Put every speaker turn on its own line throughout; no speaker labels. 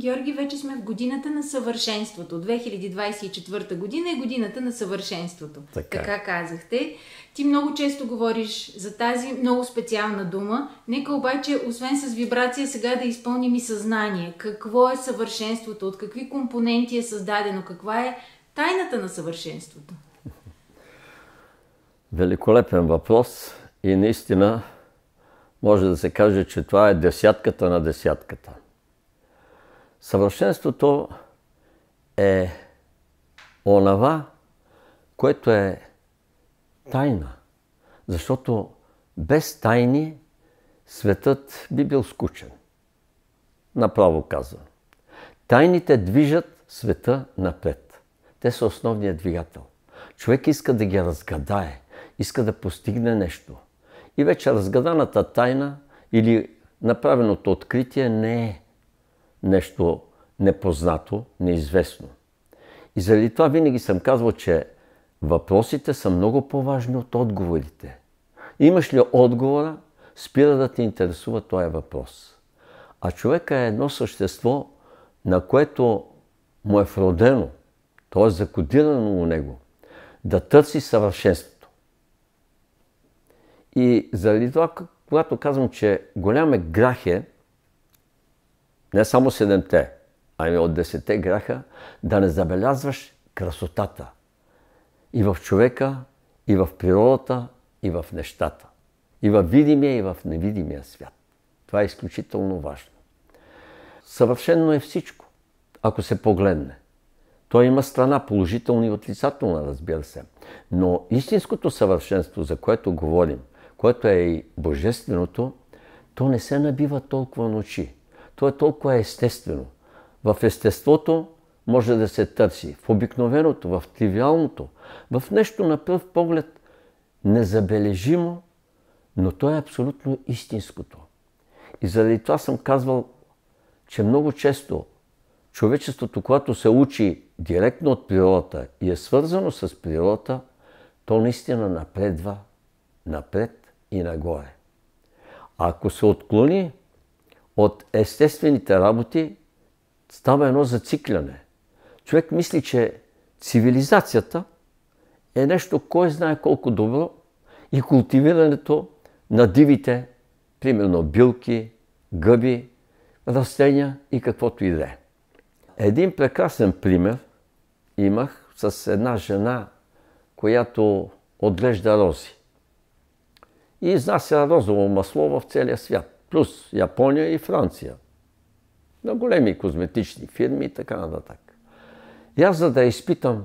Георги, вече сме в годината на съвършенството. 2024 година е годината на съвършенството. Така. така казахте. Ти много често говориш за тази много специална дума. Нека обаче, освен с вибрация, сега да изпълним и съзнание. Какво е съвършенството? От какви компоненти е създадено? Каква е тайната на съвършенството?
Великолепен въпрос и наистина може да се каже, че това е десятката на десятката – Съвършенството е онова, което е тайна. Защото без тайни светът би бил скучен. Направо казвам. Тайните движат света напред. Те са основният двигател. Човек иска да ги разгадае, иска да постигне нещо. И вече разгаданата тайна или направеното откритие не е нещо непознато, неизвестно. И заради това винаги съм казвал, че въпросите са много по-важни от отговорите. Имаш ли отговора, спира да те интересува този въпрос. А човека е едно същество, на което му е вродено, т.е. закодирано у него, да търси съвършенството. И заради това, когато казвам, че голям е грах е, не само седемте, а и от десете греха, да не забелязваш красотата и в човека, и в природата, и в нещата. И в видимия, и в невидимия свят. Това е изключително важно. Съвършено е всичко, ако се погледне. Той има страна, положителна и отрицателна, разбира се. Но истинското съвършенство, за което говорим, което е и божественото, то не се набива толкова на очи. То е толкова естествено. В естеството може да се търси, в обикновеното, в тривиалното, в нещо на пръв поглед незабележимо, но то е абсолютно истинското. И заради това съм казвал, че много често човечеството, когато се учи директно от природата и е свързано с природата, то наистина напредва напред и нагоре. А ако се отклони от естествените работи става едно зацикляне. Човек мисли, че цивилизацията е нещо, кой знае колко добро и култивирането на дивите, примерно билки, гъби, растения и каквото и да е. Един прекрасен пример имах с една жена, която отглежда рози и изнася розово масло в целия свят плюс Япония и Франция. На големи козметични фирми и така нататък. И аз за да изпитам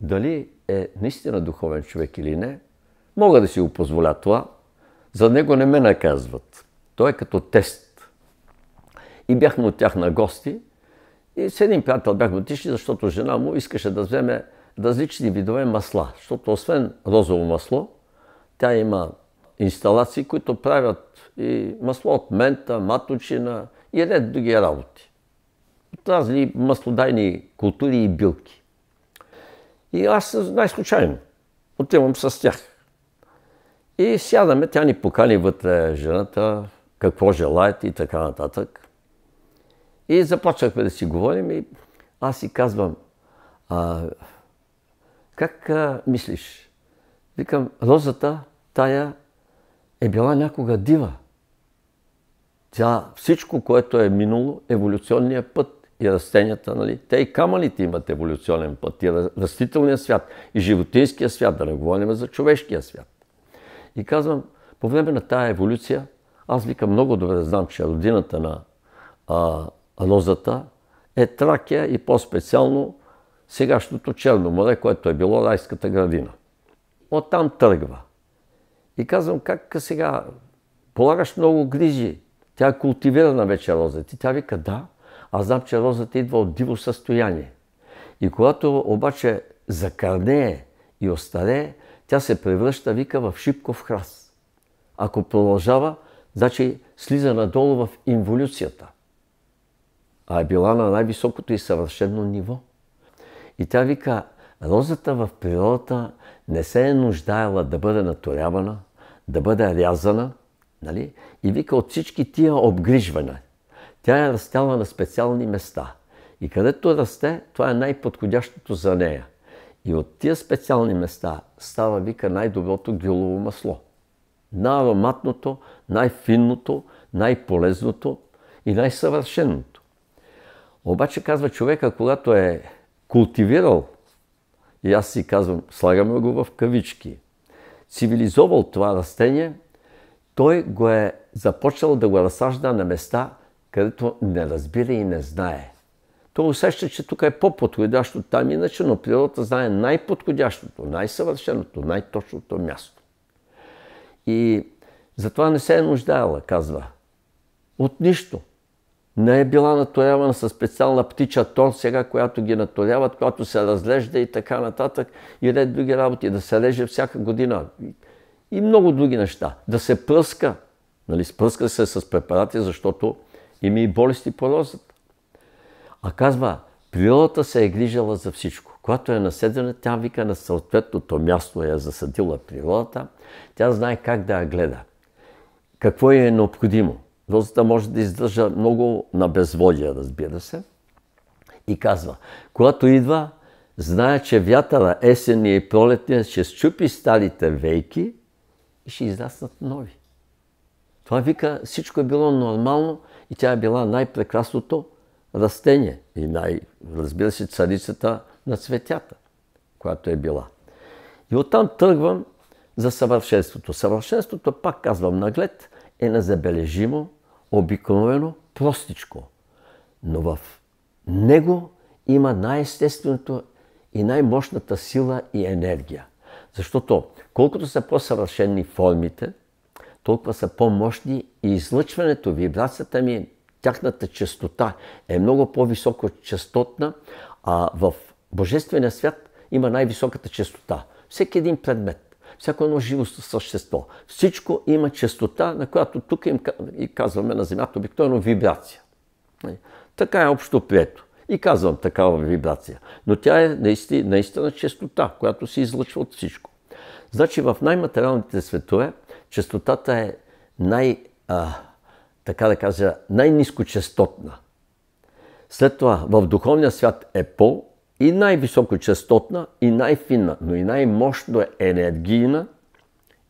дали е наистина духовен човек или не, мога да си го позволя това. За него не ме наказват. Той е като тест. И бяхме от тях на гости. И с един приятел бяхме отишли, защото жена му искаше да вземе различни видове масла. Защото освен розово масло, тя има инсталации, които правят и масло от мента, маточина и ред други работи. От разни маслодайни култури и билки. И аз най-случайно отивам с тях. И сядаме, тя ни покани вътре жената, какво желаят и така нататък. И започнахме да си говорим и аз си казвам, а, как а, мислиш? Викам, розата, тая е била някога дива. Тя всичко, което е минало, еволюционния път и растенията, нали? те и камъните имат еволюционен път, и растителният свят, и животинския свят, да не говорим за човешкия свят. И казвам, по време на тая еволюция, аз викам много добре знам, че родината на а, розата е Тракия и по-специално сегашното Черно море, което е било райската градина. Оттам тръгва. И казвам, как сега, полагаш много грижи, тя е култивирана вече розата. И тя вика, да, аз знам, че розата идва от диво състояние. И когато обаче закърнее и остаре, тя се превръща, вика, в шипков храст. Ако продължава, значи слиза надолу в инволюцията. А е била на най-високото и съвършено ниво. И тя вика, розата в природата не се е нуждаела да бъде наторявана, да бъде рязана, нали? и вика от всички тия обгрижване. Тя е растяла на специални места. И където расте, това е най-подходящото за нея. И от тия специални места става, вика, най-доброто гилово масло. Най-ароматното, най-финното, най-полезното и най-съвършеното. Обаче казва човека, когато е култивирал и аз си казвам, слагаме го в кавички, цивилизовал това растение, той го е започнал да го разсажда на места, където не разбира и не знае. Той усеща, че тук е по-подходящо там иначе, но природата знае най-подходящото, най-съвършеното, най-точното място. И затова не се е нуждаела, казва, от нищо – не е била наторявана със специална птича тон сега, която ги наторяват, която се разлежда и така нататък и ред други работи, да се реже всяка година и много други неща. Да се пръска, нали, спръска се с препарати, защото има и болести по розата. А казва, природата се е грижала за всичко. Когато е наседена, тя вика на съответното място е засадила природата, тя знае как да я гледа, какво е необходимо. Розата може да издържа много на безводия, разбира се. И казва, когато идва, знае, че вятъра есенния и пролетния ще счупи старите вейки и ще израснат нови. Това вика, всичко е било нормално и тя е била най-прекрасното растение и най, разбира се, царицата на цветята, която е била. И оттам тръгвам за съвършенството. Съвършенството, пак казвам наглед, е незабележимо, обикновено, простичко. Но в него има най-естественото и най-мощната сила и енергия. Защото колкото са по-съвършени формите, толкова са по-мощни и излъчването, вибрацията ми, тяхната частота е много по-високо частотна, а в Божествения свят има най-високата частота. Всеки един предмет всяко едно живо същество. Всичко има частота, на която тук им казваме на Земята обикновено вибрация. Нали? Така е общо прието. И казвам такава вибрация. Но тя е наистина, наистина частота, която се излъчва от всичко. Значи в най-материалните светове частотата е най- а, така да кажа, най-низкочастотна. След това в духовния свят е по и най-високочастотна, и най-финна, но и най-мощно енергийна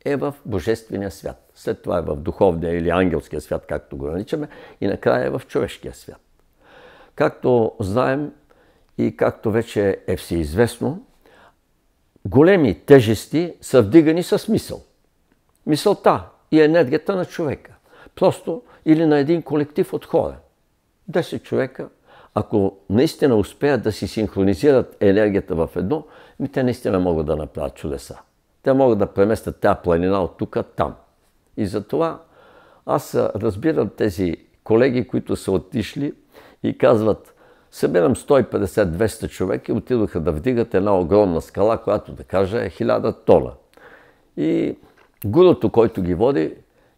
е в Божествения свят. След това е в духовния или ангелския свят, както го наричаме, и накрая е в човешкия свят. Както знаем и както вече е всеизвестно, големи тежести са вдигани с мисъл. Мисълта и енергията на човека. Просто или на един колектив от хора. 10 човека, ако наистина успеят да си синхронизират енергията в едно, ми те наистина могат да направят чудеса. Те могат да преместят тази планина от тук там. И затова аз разбирам тези колеги, които са отишли и казват, събирам 150-200 човека и отидоха да вдигат една огромна скала, която да кажа е 1000 тона. И гурото, който ги води,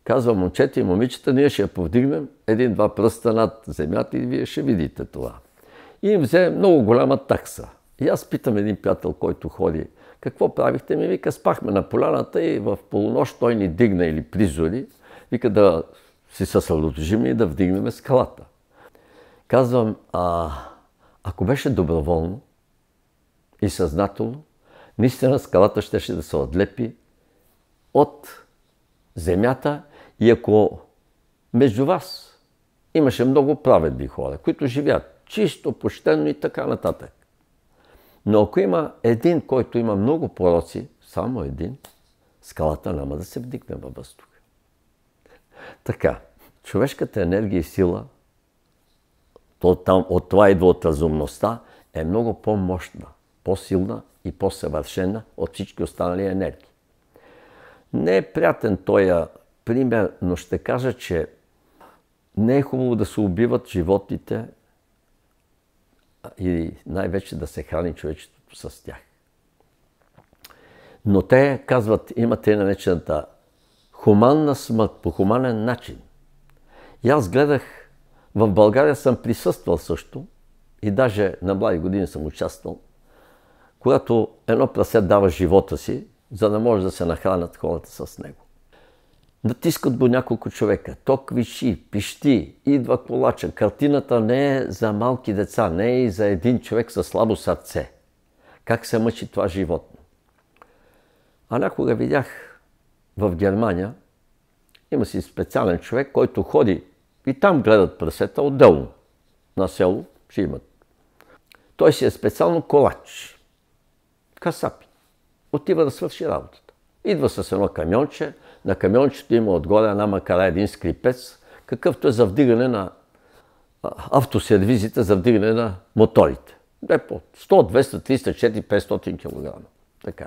казва момчета и момичета, ние ще я повдигнем един-два пръста над земята и вие ще видите това. И им взе много голяма такса. И аз питам един приятел, който ходи, какво правихте? Ми вика, спахме на поляната и в полунощ той ни дигна или призори, вика да си съсредоточим и да вдигнем скалата. Казвам, а, ако беше доброволно и съзнателно, наистина скалата щеше да се отлепи от земята и ако между вас имаше много праведни хора, които живеят чисто, почтено и така нататък. Но ако има един, който има много пороци, само един, скалата няма да се вдигне във въздух. Така, човешката енергия и сила, то там, от това идва от разумността, е много по-мощна, по-силна и по-съвършена от всички останали енергии. Не е приятен този пример, но ще кажа, че не е хубаво да се убиват животните и най-вече да се храни човечеството с тях. Но те казват, има те наречената хуманна смърт, по хуманен начин. И аз гледах, в България съм присъствал също и даже на млади години съм участвал, когато едно прасе дава живота си, за да може да се нахранят хората с него натискат го няколко човека. Ток виши, пищи, идва колача. Картината не е за малки деца, не е и за един човек със слабо сърце. Как се мъчи това животно? А някога видях в Германия, има си специален човек, който ходи и там гледат прасета отделно. На село ще имат. Той си е специално колач. Касапи. Отива да свърши работата. Идва с едно камионче, на камиончето има отгоре една макара, един скрипец, какъвто е за вдигане на автосервизите, за вдигане на моторите. Не по 100, 200, 300, 400, 500 кг. Така.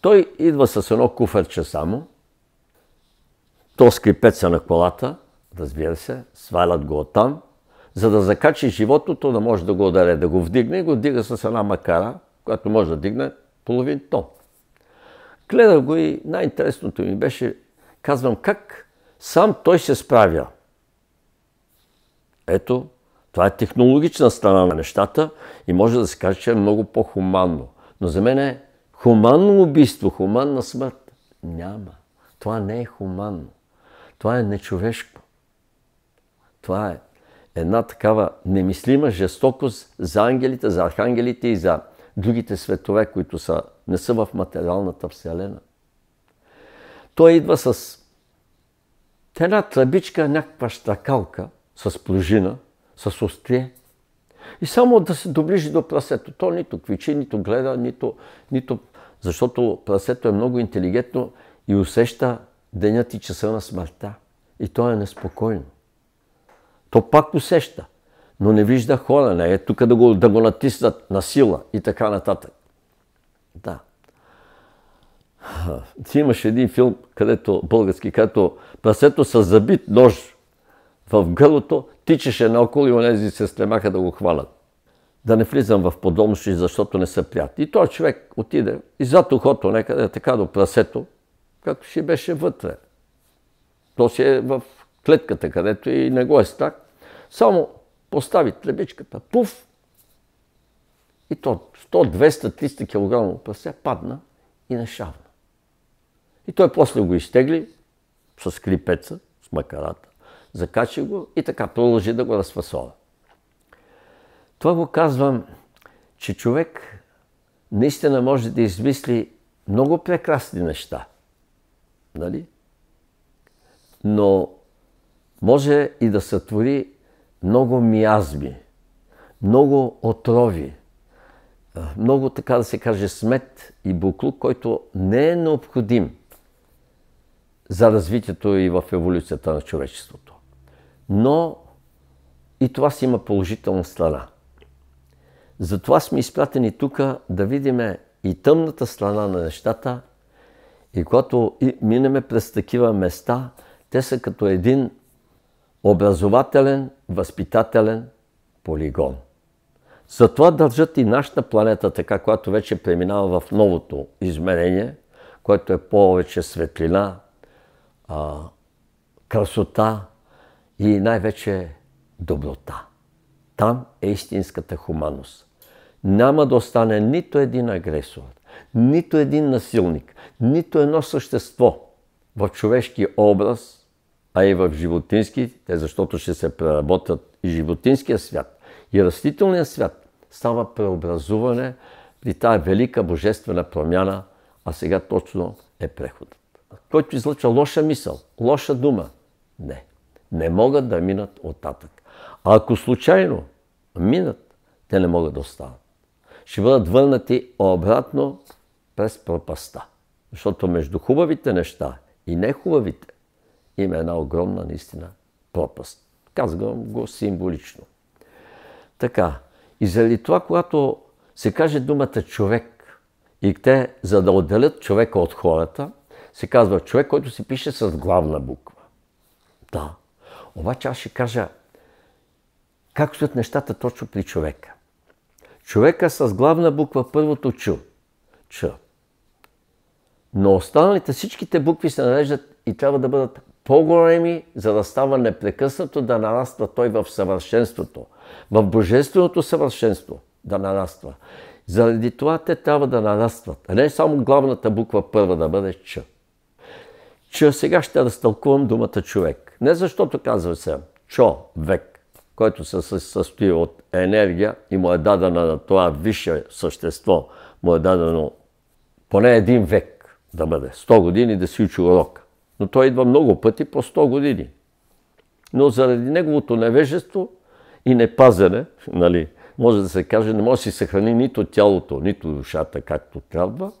Той идва с едно куфърче само, то скрипеца на колата, разбира се, свалят го оттам, за да закачи животното, да може да го ударе, да го вдигне и го вдига с една макара, която може да дигне половин тон. Гледах го и най-интересното ми беше, казвам, как сам той се справя. Ето, това е технологична страна на нещата и може да се каже, че е много по-хуманно. Но за мен е хуманно убийство, хуманна смърт. Няма. Това не е хуманно. Това е нечовешко. Това е една такава немислима жестокост за ангелите, за архангелите и за другите светове, които са, не са в материалната вселена. Той идва с една тръбичка, някаква штракалка с пружина, с острие. И само да се доближи до прасето. То нито квичи, нито гледа, нито, нито... Защото прасето е много интелигентно и усеща денят и часа на смъртта. И то е неспокойно. То пак усеща но не вижда хора, е тук да го, да го натиснат на сила и така нататък. Да. Ти имаш един филм, където, български, където прасето с забит нож в гърлото тичаше наоколо и онези се стремаха да го хвалят. Да не влизам в подобности, защото не са приятни. И той човек отиде и зад ухото некъде така до прасето, както си беше вътре. То си е в клетката, където и не го е страх. Само постави тръбичката, пуф, и то 100, 200, 300 кг пръстя падна и нашавна. И той после го изтегли с клипеца, с макарата, закачи го и така продължи да го разфасова. Това го казвам, че човек наистина може да измисли много прекрасни неща. Нали? Но може и да сътвори много миазми, много отрови, много, така да се каже, смет и буклук, който не е необходим за развитието и в еволюцията на човечеството. Но и това си има положителна страна. Затова сме изпратени тук да видиме и тъмната страна на нещата, и когато минеме през такива места, те са като един образователен, възпитателен полигон. Затова държат и нашата планета така, която вече преминава в новото измерение, което е повече светлина, а, красота и най-вече доброта. Там е истинската хуманност. Няма да остане нито един агресор, нито един насилник, нито едно същество в човешки образ – а и в животинските, защото ще се преработят и животинския свят, и растителният свят. Става преобразуване при тази велика божествена промяна, а сега точно е преходът. Който излъчва лоша мисъл, лоша дума, не. Не могат да минат оттатък. А ако случайно минат, те не могат да останат. Ще бъдат върнати обратно през пропаста. Защото между хубавите неща и нехубавите има една огромна, наистина, пропаст. Казвам го символично. Така, и заради това, когато се каже думата човек, и те, за да отделят човека от хората, се казва човек, който се пише с главна буква. Да. Обаче аз ще кажа как стоят нещата точно при човека. Човека с главна буква първото чу. Ч. Но останалите всичките букви се нареждат и трябва да бъдат по-големи, за да става непрекъснато да нараства той в съвършенството, в божественото съвършенство да нараства. Заради това те трябва да нарастват. Не само главната буква първа да бъде Ч. Ч сега ще разтълкувам думата човек. Не защото казва се Чо, век, който се състои от енергия и му е дадена на това висше същество, му е дадено поне един век да бъде, 100 години да си учи урока. Но той идва много пъти по 100 години. Но заради неговото невежество и непазене, нали, може да се каже, не може да си съхрани нито тялото, нито душата както трябва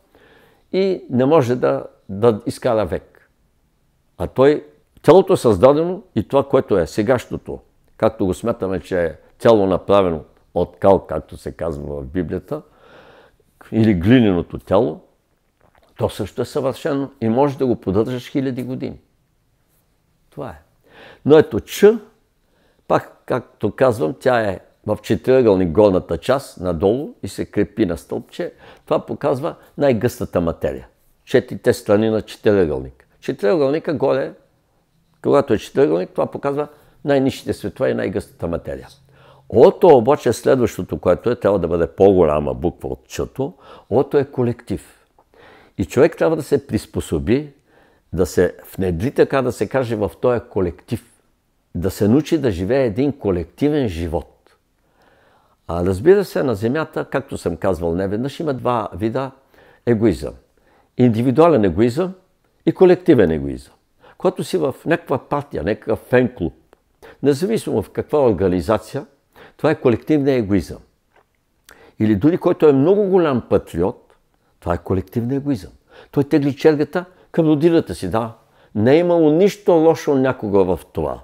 и не може да, да изкара век. А той, тялото е създадено и това, което е сегашното, както го смятаме, че е тяло направено от кал, както се казва в Библията, или глиненото тяло, то също е съвършено и може да го поддържаш хиляди години. Това е. Но ето Ч, пак както казвам, тя е в четиъгълник горната част, надолу и се крепи на стълбче. Това показва най-гъстата материя. Четите страни на четиъгълник. Четиъгълника горе, когато е четиъгълник, това показва най-нищите светла и най-гъстата материя. Ото обаче следващото, което е, трябва да бъде по-голяма буква от чето, ото е колектив и човек трябва да се приспособи, да се внедри, така да се каже, в този колектив. Да се научи да живее един колективен живот. А разбира се, на Земята, както съм казвал неведнъж, има два вида егоизъм. Индивидуален егоизъм и колективен егоизъм. Когато си в някаква партия, някакъв фен-клуб, независимо в каква организация, това е колективния егоизъм. Или дори който е много голям патриот, това е колективен егоизъм. Той тегли чергата към родината си, да. Не е имало нищо лошо някога в това.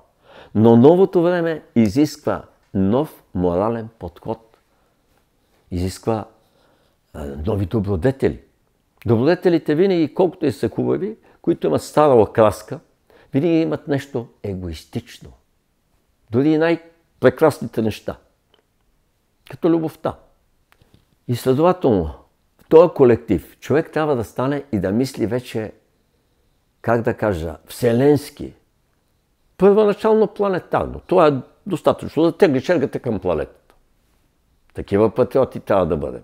Но новото време изисква нов морален подход. Изисква нови добродетели. Добродетелите винаги, колкото и са хубави, които имат стара окраска, винаги имат нещо егоистично. Дори и най-прекрасните неща. Като любовта. И следователно, той е колектив. Човек трябва да стане и да мисли вече, как да кажа, вселенски. Първоначално планетарно. Това е достатъчно да тегли чергата към планетата. Такива патриоти трябва да бъдем.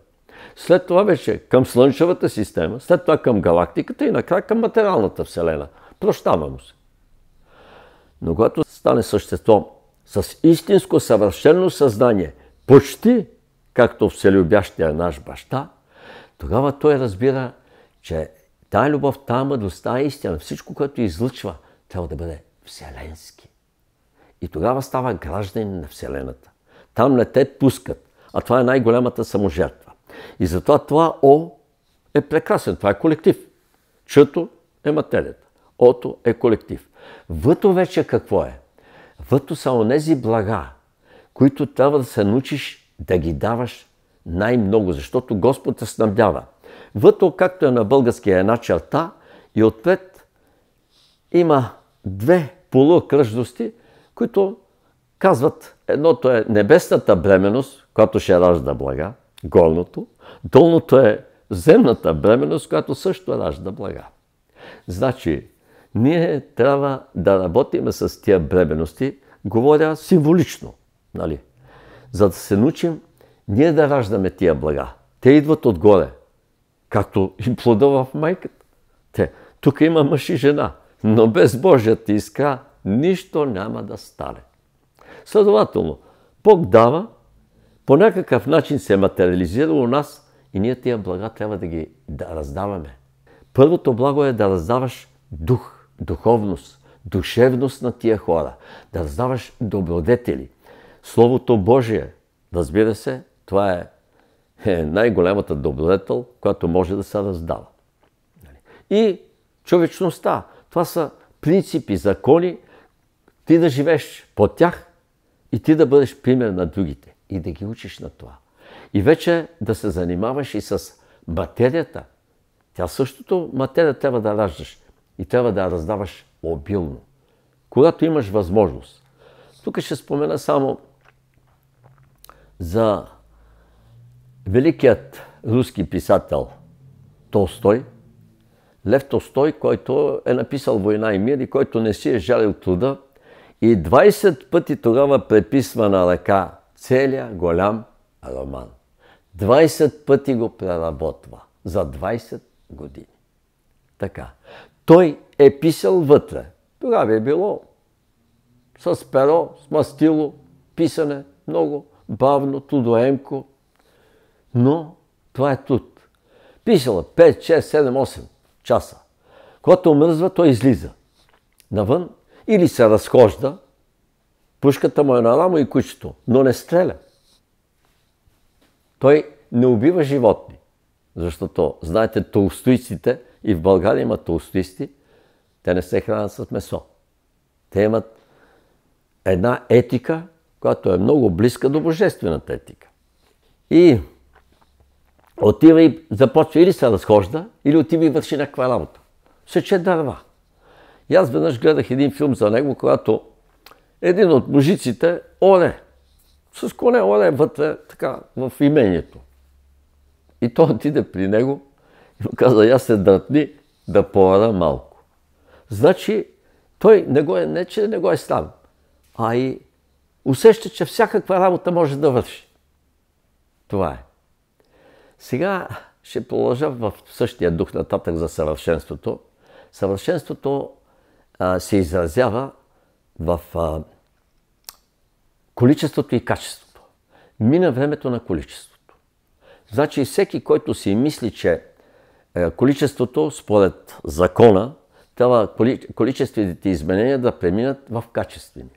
След това вече към Слънчевата система, след това към галактиката и накрая към материалната Вселена. Прощава му се. Но когато стане същество с истинско съвършено съзнание, почти както вселюбящия наш баща – тогава той разбира, че тая любов, тая мъдрост, тая истина, всичко, което излъчва, трябва да бъде вселенски. И тогава става гражданин на Вселената. Там не те пускат, а това е най-голямата саможертва. И затова това О е прекрасен, това е колектив. Чето е материята, Ото е колектив. Въто вече какво е? Въто са онези блага, които трябва да се научиш да ги даваш най-много, защото Господ те снабдява. Въто, както е на българския е една черта и отпред има две полукръжности, които казват, едното е небесната бременност, която ще ражда блага, горното, долното е земната бременност, която също ражда блага. Значи, ние трябва да работим с тия бременности, говоря символично, нали? за да се научим ние да раждаме тия блага. Те идват отгоре, както и плода в майката. Те, тук има мъж и жена, но без Божията искра нищо няма да стане. Следователно, Бог дава, по някакъв начин се е материализира у нас и ние тия блага трябва да ги да раздаваме. Първото благо е да раздаваш дух, духовност, душевност на тия хора, да раздаваш добродетели. Словото Божие, разбира се, това е, е най-голямата добродетел, която може да се раздава. И човечността. Това са принципи, закони, ти да живееш по тях и ти да бъдеш пример на другите и да ги учиш на това. И вече да се занимаваш и с материята. Тя същото материя трябва да раждаш и трябва да я раздаваш обилно, когато имаш възможност. Тук ще спомена само за великият руски писател Толстой, Лев Толстой, който е написал Война и мир и който не си е жалил труда и 20 пъти тогава преписва на ръка целият голям роман. 20 пъти го преработва за 20 години. Така. Той е писал вътре. Тогава е било с перо, с мастило, писане, много бавно, трудоемко, но това е труд. Писала 5, 6, 7, 8 часа. Когато омръзва, той излиза навън или се разхожда, пушката му е на рамо и кучето, но не стреля. Той не убива животни, защото, знаете, толстоиците, и в България има толстоисти, те не се хранят с месо. Те имат една етика, която е много близка до божествената етика. И отива и започва или се разхожда, или отива и върши някаква работа. Сече дърва. И аз веднъж гледах един филм за него, когато един от мужиците оре, с коне оре вътре, така, в имението. И той отиде при него и му каза, я се дъртни да поара малко. Значи, той не го е, не че не го е стан, а и усеща, че всякаква работа може да върши. Това е. Сега ще положа в същия дух нататък за съвършенството. Съвършенството а, се изразява в а, количеството и качеството. Мина времето на количеството. Значи всеки, който си мисли, че е, количеството според закона, трябва коли, количествените изменения да преминат в качествени.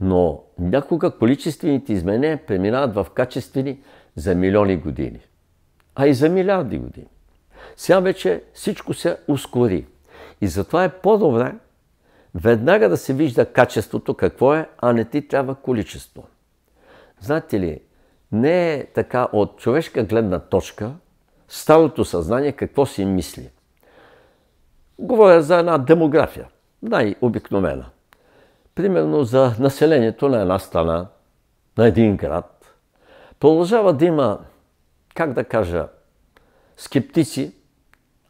Но някога количествените изменения преминават в качествени за милиони години а и за милиарди години. Сега вече всичко се ускори. И затова е по-добре веднага да се вижда качеството какво е, а не ти трябва количество. Знаете ли, не е така от човешка гледна точка старото съзнание какво си мисли. Говоря за една демография, най-обикновена. Примерно за населението на една страна, на един град. Продължава да има как да кажа, скептици,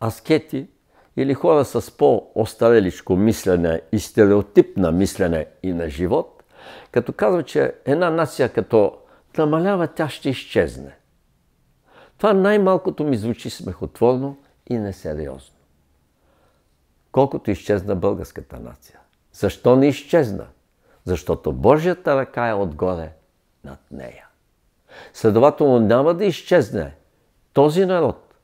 аскети или хора с по-остареличко мислене и стереотипна мислене и на живот, като казва, че една нация като намалява, тя ще изчезне. Това най-малкото ми звучи смехотворно и несериозно. Колкото изчезна българската нация. Защо не изчезна? Защото Божията ръка е отгоре над нея. Следователно няма да изчезне този народ,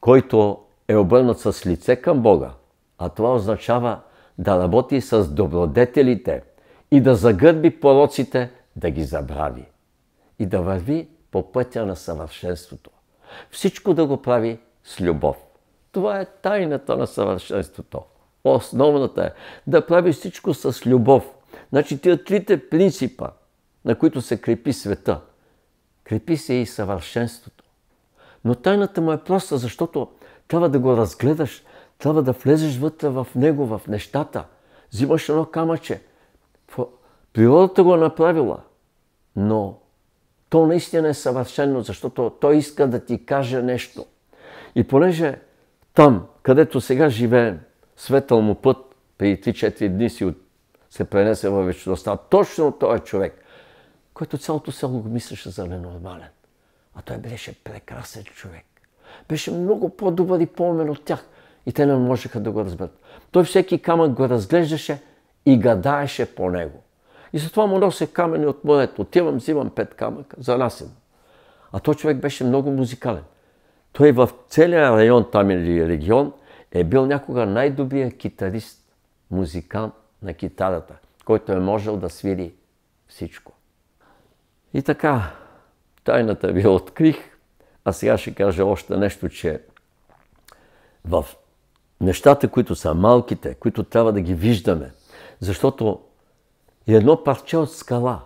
който е обърнат с лице към Бога, а това означава да работи с добродетелите и да загърби пороците, да ги забрави и да върви по пътя на съвършенството. Всичко да го прави с любов. Това е тайната на съвършенството. Основната е да прави всичко с любов. Значи тия трите принципа, на които се крепи света – крепи се и съвършенството. Но тайната му е проста, защото трябва да го разгледаш, трябва да влезеш вътре в него, в нещата. Взимаш едно камъче. Природата го е направила, но то наистина е съвършено, защото той иска да ти каже нещо. И понеже там, където сега живеем, светъл му път, преди 3-4 дни си се пренесе във вечността, точно той е човек който цялото село го мислеше за ненормален. А той беше прекрасен човек. Беше много по-добър и по-умен от тях. И те не можеха да го разберат. Той всеки камък го разглеждаше и гадаеше по него. И затова му нося камъни от морето. Отивам, взимам пет камъка, занасям. А то човек беше много музикален. Той в целия район там или е регион е бил някога най добрият китарист, музикант на китарата, който е можел да свири всичко. И така, тайната ви открих, а сега ще кажа още нещо, че в нещата, които са малките, които трябва да ги виждаме, защото едно парче от скала,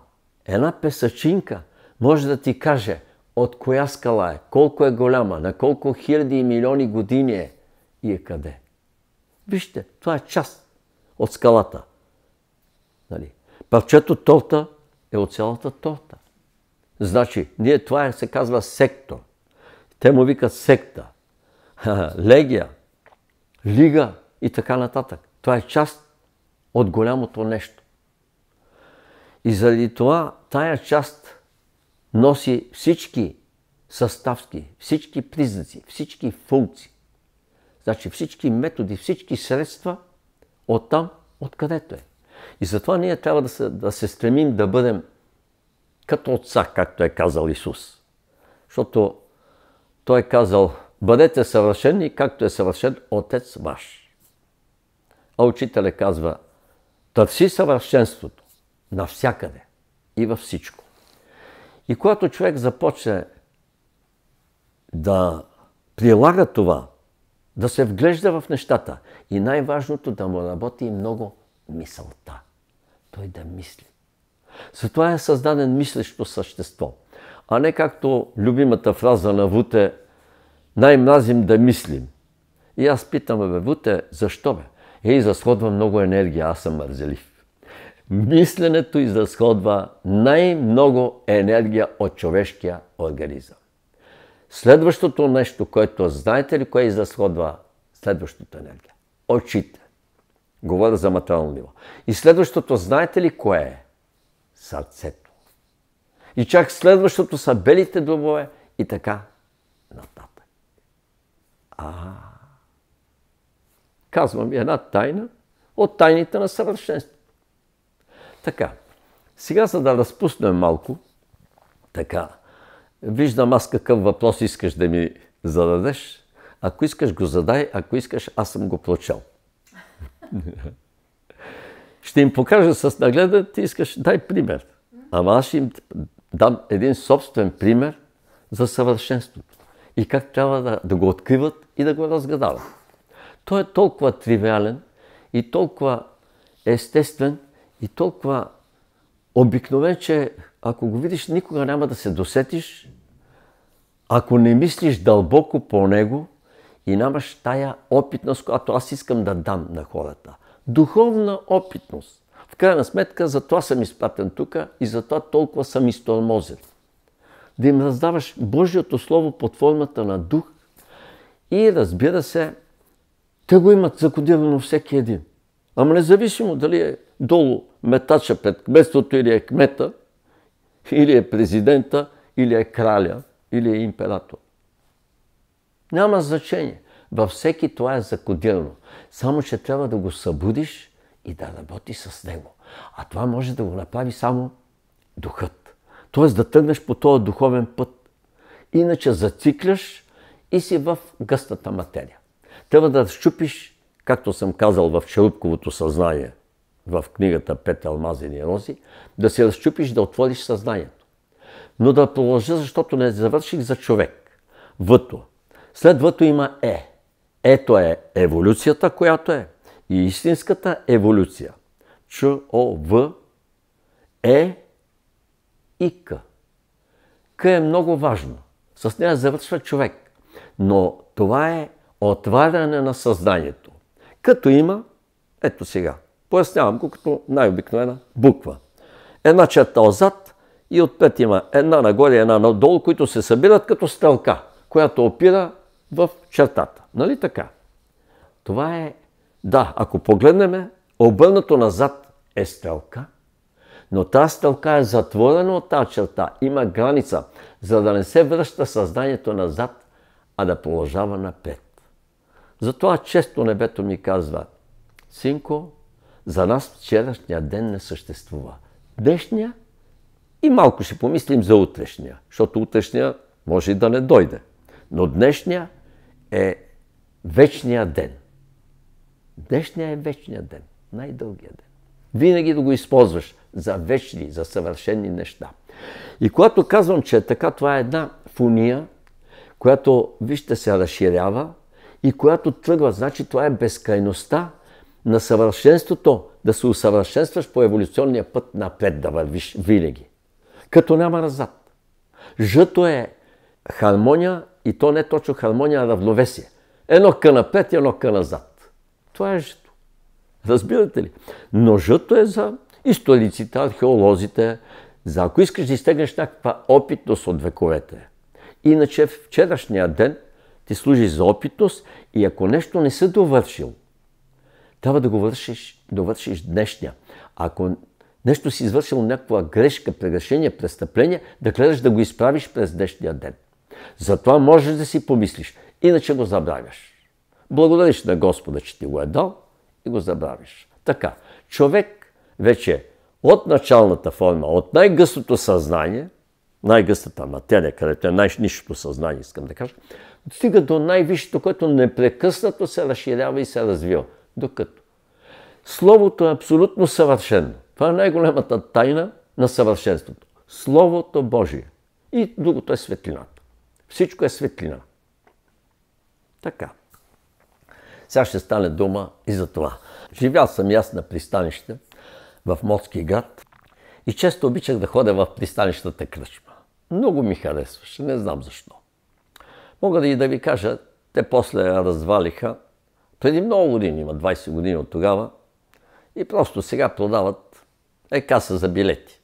една песачинка може да ти каже от коя скала е, колко е голяма, на колко хиляди и милиони години е и е къде. Вижте, това е част от скалата. Нали? Парчето торта е от цялата торта. Значи, ние това се казва сектор. Те му викат секта, легия, лига и така нататък. Това е част от голямото нещо. И заради това тая част носи всички съставки, всички признаци, всички функции. Значи всички методи, всички средства от там, откъдето е. И затова ние трябва да се, да се стремим да бъдем като отца, както е казал Исус. Защото той е казал, бъдете съвършени, както е съвършен Отец ваш. А учителя казва, търси съвършенството навсякъде и във всичко. И когато човек започне да прилага това, да се вглежда в нещата и най-важното да му работи много мисълта. Той да мисли. Затова е създаден мислещо същество. А не както любимата фраза на Вуте най-мразим да мислим. И аз питам, бе, Вуте, защо бе? Е, изразходва много енергия, аз съм мързелив. Мисленето изразходва най-много енергия от човешкия организъм. Следващото нещо, което знаете ли, кое изразходва следващото енергия? Очите. Говоря за материално ниво. И следващото знаете ли кое е? сърцето. И чак следващото са белите дубове и така нататък. А, казвам ви една тайна от тайните на съвършенството. Така, сега за да разпуснем малко, така, виждам аз какъв въпрос искаш да ми зададеш. Ако искаш го задай, ако искаш аз съм го прочел ще им покажа с нагледа, ти искаш, дай пример. Ама аз ще им дам един собствен пример за съвършенството. И как трябва да, да го откриват и да го разгадават. Той е толкова тривиален и толкова естествен и толкова обикновен, че ако го видиш, никога няма да се досетиш, ако не мислиш дълбоко по него и нямаш тая опитност, която аз искам да дам на хората духовна опитност. В крайна сметка, затова съм изпратен тук и затова толкова съм изтормозен. Да им раздаваш Божието Слово под формата на дух и разбира се, те го имат закодирано всеки един. Ама независимо дали е долу метача пред кметството или е кмета, или е президента, или е краля, или е император. Няма значение. Във всеки това е закодирано. Само, че трябва да го събудиш и да работи с него. А това може да го направи само духът. Тоест да тръгнеш по този духовен път. Иначе зацикляш и си в гъстата материя. Трябва да щупиш, както съм казал в черупковото съзнание, в книгата Пет алмазени рози, да се разчупиш, да отвориш съзнанието. Но да продължа, защото не завърших за човек. Въто. След въто има Е. Ето е еволюцията, която е. И истинската еволюция. Ч, О, В е и К. К е много важно. С нея завършва човек. Но това е отваряне на съзнанието. Като има, ето сега, пояснявам го като най-обикновена буква. Една черта отзад и отпред има една нагоре и една надолу, които се събират като стрелка, която опира в чертата. Нали така? Това е, да, ако погледнем, обърнато назад е стрелка, но тази стрелка е затворена от тази черта, има граница, за да не се връща съзнанието назад, а да продължава напред. Затова често небето ми казва, синко, за нас вчерашния ден не съществува. Днешния и малко ще помислим за утрешния, защото утрешния може и да не дойде. Но днешния е вечния ден. Днешния е вечния ден, най-дългия ден. Винаги да го използваш за вечни, за съвършени неща. И когато казвам, че е така, това е една фуния, която, вижте, се разширява и която тръгва. Значи това е безкрайността на съвършенството, да се усъвършенстваш по еволюционния път напред, да вървиш винаги. Като няма назад. Жъто е хармония и то не е точно хармония, а равновесие. Едно напред и едно назад. Това е жито. Разбирате ли? Ножът е за историците, археолозите, за ако искаш да изтегнеш някаква опитност от вековете. Иначе вчерашния ден ти служи за опитност и ако нещо не си довършил, трябва да го вършиш, довършиш днешния. Ако нещо си извършил някаква грешка, прегрешение, престъпление, да гледаш да го изправиш през днешния ден. Затова можеш да си помислиш – Иначе го забравяш. Благодариш на Господа, че ти го е дал и го забравиш. Така, човек вече от началната форма, от най-гъстото съзнание, най-гъстата материя, където е най-нищото съзнание, искам да кажа, достига до най-висшето, което непрекъснато се разширява и се развива. Докато Словото е абсолютно съвършено. Това е най-голямата тайна на съвършенството. Словото Божие. И другото е светлината. Всичко е светлина. Така. Сега ще стане дума и за това. Живял съм и аз на пристанище в Моцки град и често обичах да ходя в пристанищата кръчма. Много ми харесваше, не знам защо. Мога да и да ви кажа, те после я развалиха. Преди много години, има 20 години от тогава, и просто сега продават е каса за билети.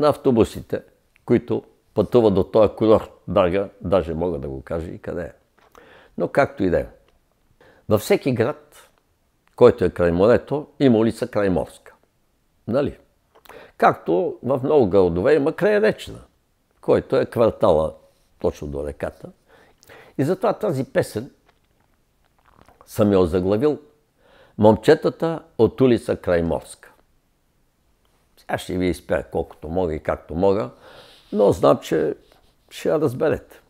На автобусите, които пътуват до този курорт, дага, даже мога да го кажа и къде е. Но както и да е. Във всеки град, който е край морето, има улица Крайморска. Нали? Както в много градове има край Речна, който е квартала точно до реката. И затова тази песен съм я озаглавил Момчетата от улица Крайморска. Сега ще ви изпя колкото мога и както мога, но знам, че ще я разберете.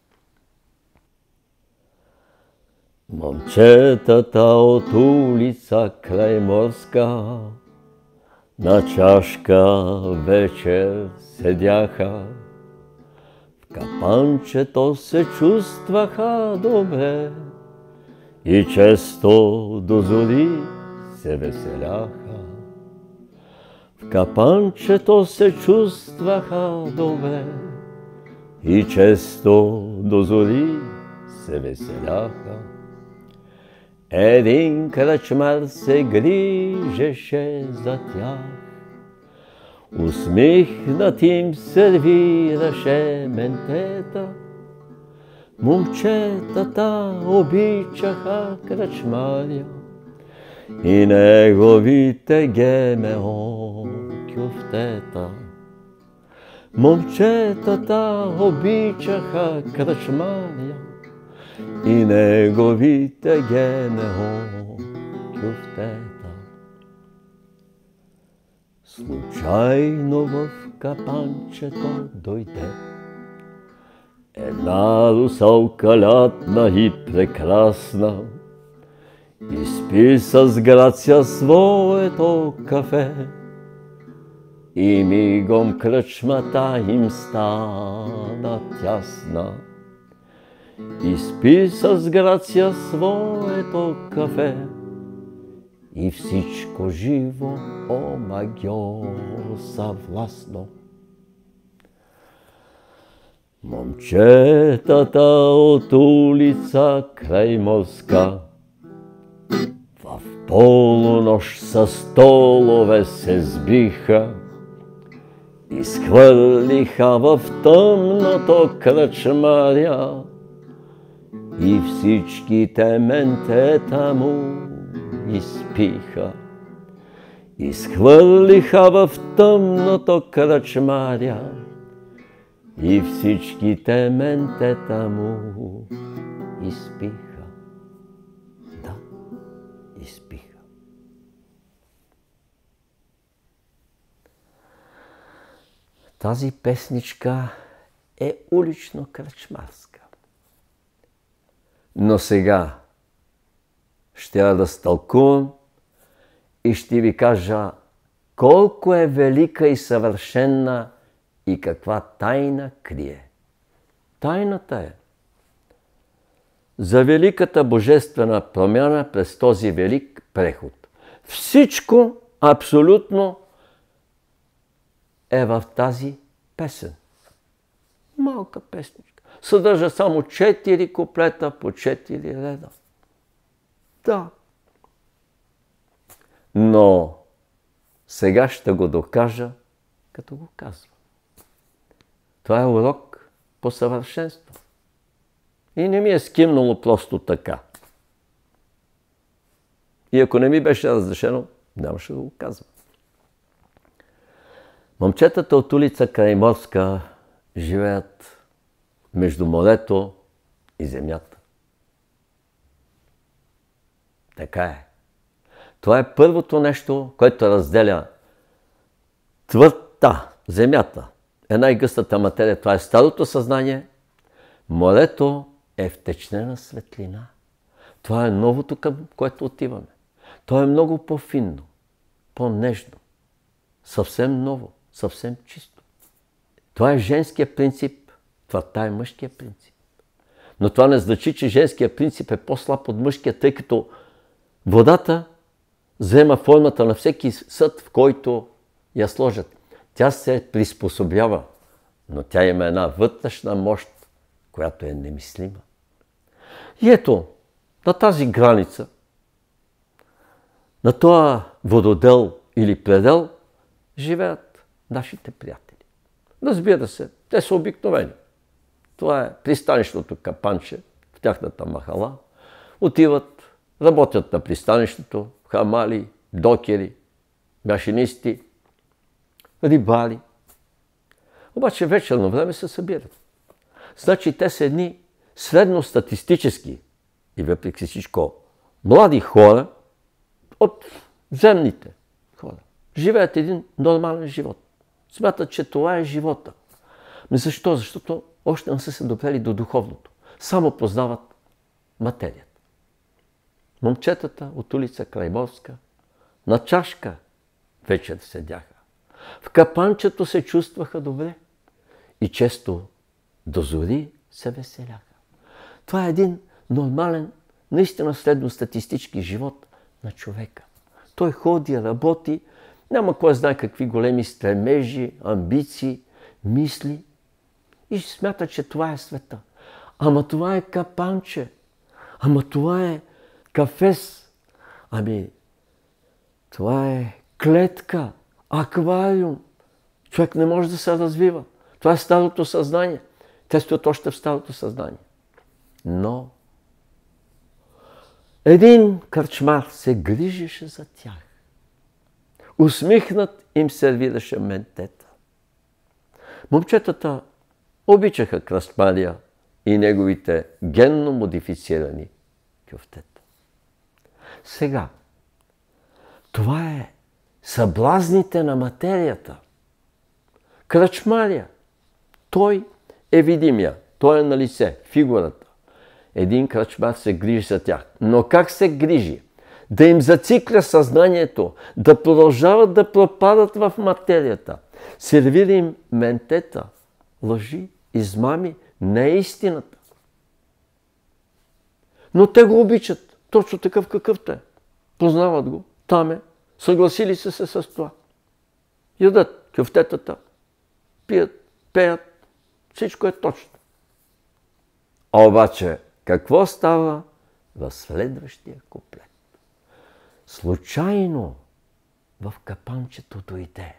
Момчетата от улица Крайморска на чашка вечер седяха. В капанчето се чувстваха добре и често до зори се веселяха. В капанчето се чувстваха добре и често до зори се веселяха. Edinkrat šmar se griže še za tja. Usmih na tim servira še menteta, Momčeta ta običaha kračmarja In negovite geme okjo vteta. Momčeta ta običaha kračmarja, и неговите ГНО кюфтета. Случайно в капанчето дойде една русалка лятна и прекрасна, изпи с грация своето кафе и мигом кръчмата им стана тясна спи с грация своето кафе и всичко живо омагьо съвластно. Момчетата от улица край мозка в полунощ са столове се сбиха изхвърлиха в тъмното кръчмаря и всичките ментета му изпиха. Изхвърлиха в тъмното крачмаря, и всичките ментета му изпиха. Да, изпиха. Тази песничка е улично кръчмарс. Но сега ще я да стълкувам и ще ви кажа колко е велика и съвършена и каква тайна крие. Тайната е за великата божествена промяна през този велик преход. Всичко абсолютно е в тази песен. Малка песничка съдържа само 4 куплета по 4 реда. Да. Но сега ще го докажа, като го казвам. Това е урок по съвършенство. И не ми е скимнало просто така. И ако не ми беше разрешено, нямаше да го казвам. Момчетата от улица Крайморска живеят между морето и земята. Така е. Това е първото нещо, което разделя твърдта, земята, е най-гъстата материя. Това е старото съзнание. Морето е втечнена светлина. Това е новото, към което отиваме. То е много по-финно, по-нежно, съвсем ново, съвсем чисто. Това е женския принцип това е мъжкия принцип. Но това не значи, че женския принцип е по-слаб от мъжкия, тъй като водата взема формата на всеки съд, в който я сложат. Тя се приспособява, но тя има една вътрешна мощ, която е немислима. И ето, на тази граница, на този вододел или предел, живеят нашите приятели. Разбира се, те са обикновени. Това е пристанищното капанче в тяхната махала. Отиват, работят на пристанището, хамали, докери, машинисти, рибали. Обаче вечерно време се събират. Значи те са едни средностатистически и въпреки всичко млади хора от земните хора. Живеят един нормален живот. Смятат, че това е живота. Ами защо? Защото още не са се допели до духовното. Само познават материята. Момчетата от улица Крайбовска на чашка вечер седяха. В капанчето се чувстваха добре и често до зори се веселяха. Това е един нормален, наистина средностатистически живот на човека. Той ходи, работи, няма кой знае какви големи стремежи, амбиции, мисли – и ще смятат, че това е света. Ама това е капанче. Ама това е кафес. Ами, това е клетка, аквариум. Човек не може да се развива. Това е старото съзнание. Те стоят още в старото съзнание. Но един кръчмар се грижеше за тях. Усмихнат им сервираше ментета. Момчетата обичаха Кръстмария и неговите генно модифицирани кюфтета. Сега, това е съблазните на материята. Кръчмария, той е видимия, той е на лице, фигурата. Един кръчмар се грижи за тях. Но как се грижи? Да им зацикля съзнанието, да продължават да пропадат в материята. Сервира им ментета, лъжи, измами не е истината. Но те го обичат, точно такъв какъвто е. Познават го, там е, съгласили са се с това. Ядат кюфтетата, пият, пеят, всичко е точно. А обаче, какво става в следващия куплет? Случайно в капанчето дойде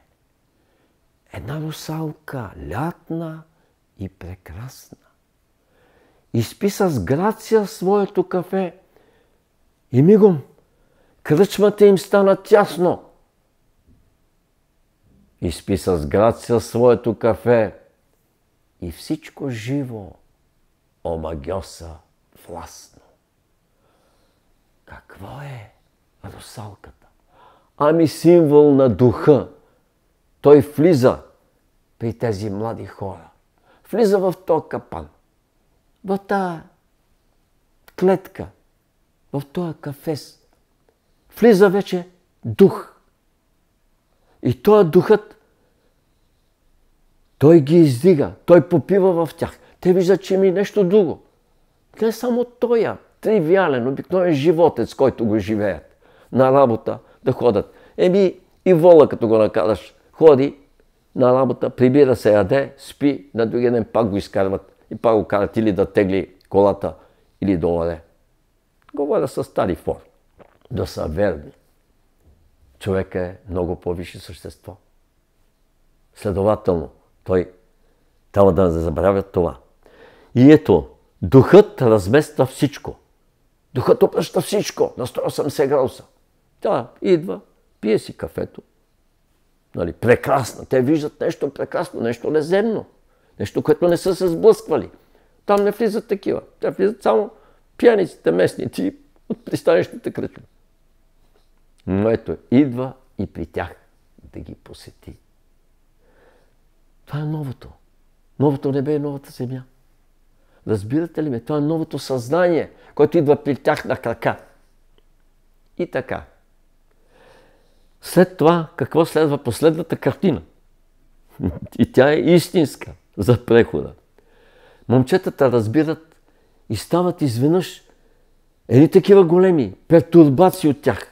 една русалка, лятна, и прекрасна. Изпи с грация своето кафе и мигом кръчмата им стана тясно. Изпи с грация своето кафе и всичко живо омагьоса властно. Какво е русалката? Ами символ на духа. Той влиза при тези млади хора влиза в този капан, в тази клетка, в този кафес. Влиза вече дух. И той духът, той ги издига, той попива в тях. Те виждат, че има и е нещо друго. Не само тоя, тривиален, обикновен животец, който го живеят. На работа да ходят. Еми и вола, като го накараш, ходи на работа, прибира се, яде, спи, на другия ден пак го изкарват и пак го карат или да тегли колата, или да оре. Говоря с стари фор. Да са верни. Човек е много по-висше същество. Следователно, той трябва да забравя това. И ето, духът размества всичко. Духът обръща всичко на 180 градуса. Тя идва, пие си кафето, нали, прекрасна. Те виждат нещо прекрасно, нещо неземно, нещо, което не са се сблъсквали. Там не влизат такива. Те влизат само пияниците, местници от пристанищата кръчми. Но ето, идва и при тях да ги посети. Това е новото. Новото небе и новата земя. Разбирате ли ме? Това е новото съзнание, което идва при тях на крака. И така. След това, какво следва последната картина? И тя е истинска за прехода. Момчетата разбират и стават изведнъж едни такива големи пертурбации от тях.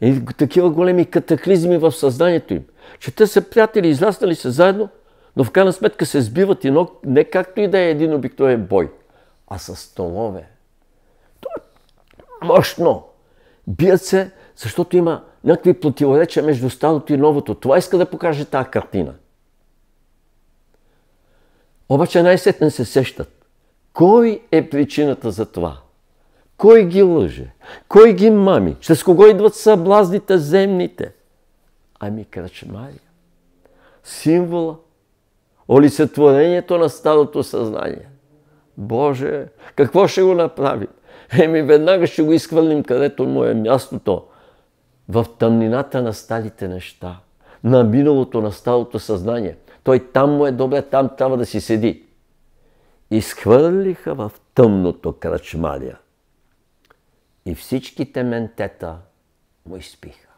Едни такива големи катаклизми в съзнанието им, че те са приятели, израснали се заедно, но в крайна сметка се сбиват и ног, не както и да е един обикновен бой, а с столове. То е мощно. Бият се, защото има някакви противоречия между старото и новото. Това иска да покаже тази картина. Обаче най-сетне се сещат. Кой е причината за това? Кой ги лъже? Кой ги мами? Чрез кого идват съблазните земните? Ами Крачмария. Символа, олицетворението на старото съзнание. Боже, какво ще го направим? Еми веднага ще го изхвърлим където му е мястото в тъмнината на сталите неща, на миналото, на сталото съзнание. Той там му е добре, там трябва да си седи. Изхвърлиха в тъмното крачмаря. и всичките ментета му изпиха.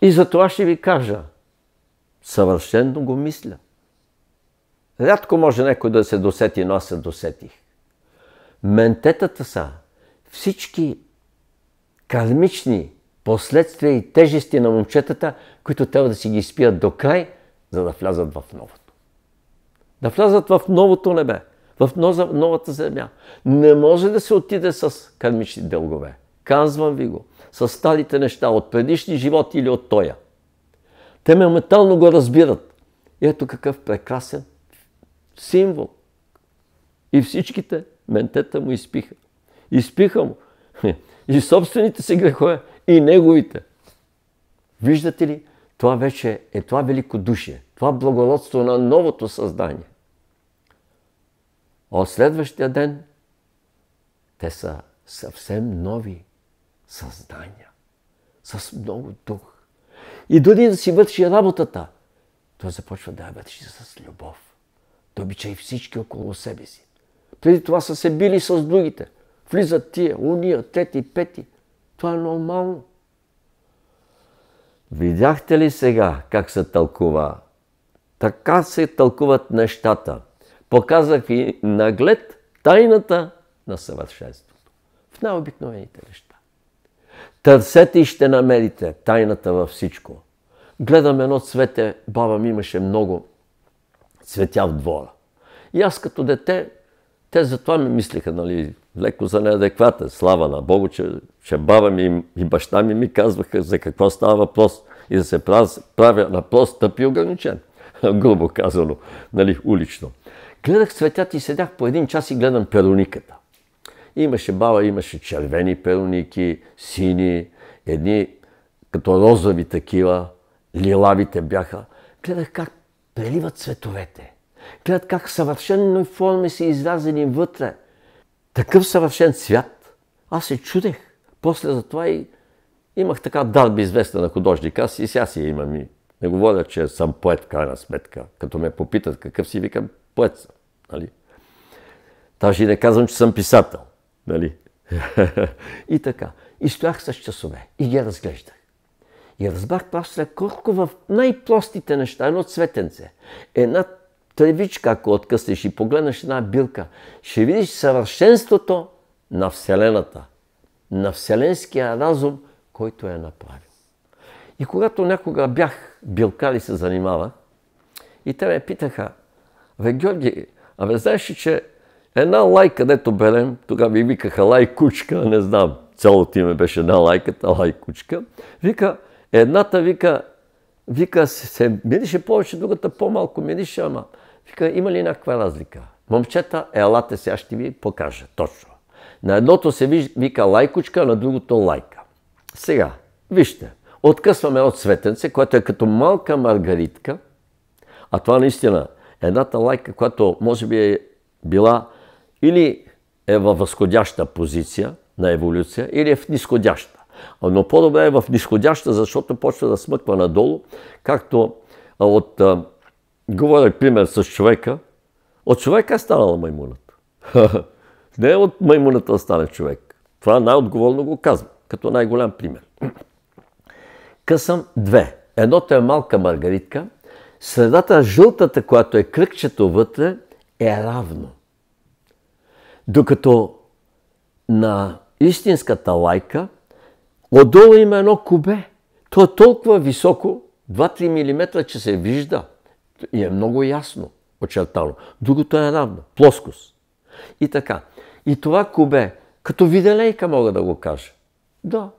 И за това ще ви кажа, съвършенно го мисля. Рядко може някой да се досети, но аз се досетих. Ментетата са всички кармични последствия и тежести на момчетата, които трябва да си ги изпият до край, за да влязат в новото. Да влязат в новото небе, в новата земя. Не може да се отиде с кармични дългове. Казвам ви го. С старите неща от предишни животи или от тоя. Те моментално го разбират. И ето какъв прекрасен символ. И всичките ментета му изпиха. Изпиха му. И собствените си грехове, и неговите. Виждате ли, това вече е това великодушие, това благородство на новото създание. От следващия ден те са съвсем нови създания, с много дух. И дори да си върши работата, той започва да я върши с любов. Да обича и всички около себе си. Преди това са се били с другите. Влизат тия, уния, трети, пети – това е нормално. Видяхте ли сега как се тълкува? Така се тълкуват нещата. Показах ви наглед тайната на съвършенството. В най-обикновените неща. Търсете и ще намерите тайната във всичко. Гледам едно цвете, баба ми имаше много цветя в двора. И аз като дете те затова ми мислеха, нали, леко за неадекватен. Слава на Богу, че, че баба ми и баща ми ми казваха за какво става въпрос и да се правя на прост, тъп и ограничен. Грубо казано, нали, улично. Гледах светят и седях по един час и гледам пероника. Имаше баба, имаше червени пероники, сини, едни като розови такива, лилавите бяха. Гледах как преливат цветовете. Гледат как съвършенни форми са излязени вътре. Такъв съвършен свят. Аз се чудех. После за това и имах така дарби известна на художник. Аз и сега си я имам и не говоря, че съм поет в крайна сметка. Като ме попитат какъв си, викам поет съм. Нали? Даже и не казвам, че съм писател. Нали? и така. И стоях с часове и ги разглеждах. И разбрах пастора колко в най-простите неща, едно цветенце, една тревичка, ако откъснеш и погледнеш една билка, ще видиш съвършенството на Вселената, на Вселенския разум, който е направил. И когато някога бях билка ли се занимава, и те ме питаха, Ве, Георги, абе знаеш ли, че една лайка, дето белем, тогава ми викаха лайкучка, не знам, цялото име беше една лайката, лайкучка, вика, едната вика, вика, се, се мирише повече, другата по-малко мирише, ама вика, има ли някаква разлика? Момчета, елате сега ще ви покажа точно. На едното се вика лайкочка, на другото лайка. Сега, вижте, откъсваме от светенце, което е като малка маргаритка, а това наистина едната лайка, която може би е била или е във възходяща позиция на еволюция, или е в нисходяща. Но по-добре е в нисходяща, защото почва да смъква надолу, както от говоря пример с човека, от човека е станала маймуната. Не е от маймуната да стане човек. Това най-отговорно го казвам, като най-голям пример. Късам две. Едното е малка маргаритка, средата жълтата, която е кръгчето вътре, е равно. Докато на истинската лайка, отдолу има едно кубе. То е толкова високо, 2-3 мм, че се вижда – и е много ясно очертано. Другото е равно, плоскост. И така. И това кубе, като виделейка мога да го кажа. Да.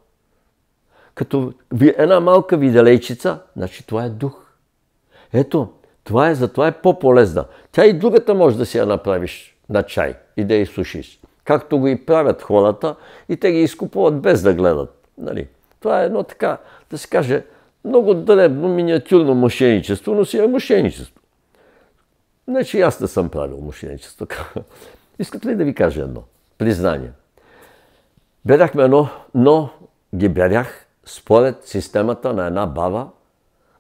Като една малка виделейчица, значи това е дух. Ето, това е, затова е по-полезна. Тя и другата може да си я направиш на чай и да я изсушиш. Както го и правят хората и те ги изкупуват без да гледат. Нали? Това е едно така, да се каже, много дребно, миниатюрно мошенничество, но си е мошенничество. Не, значи че аз не съм правил мошенничество. Искате ли да ви кажа едно? Признание. Беряхме едно, но ги берях според системата на една баба,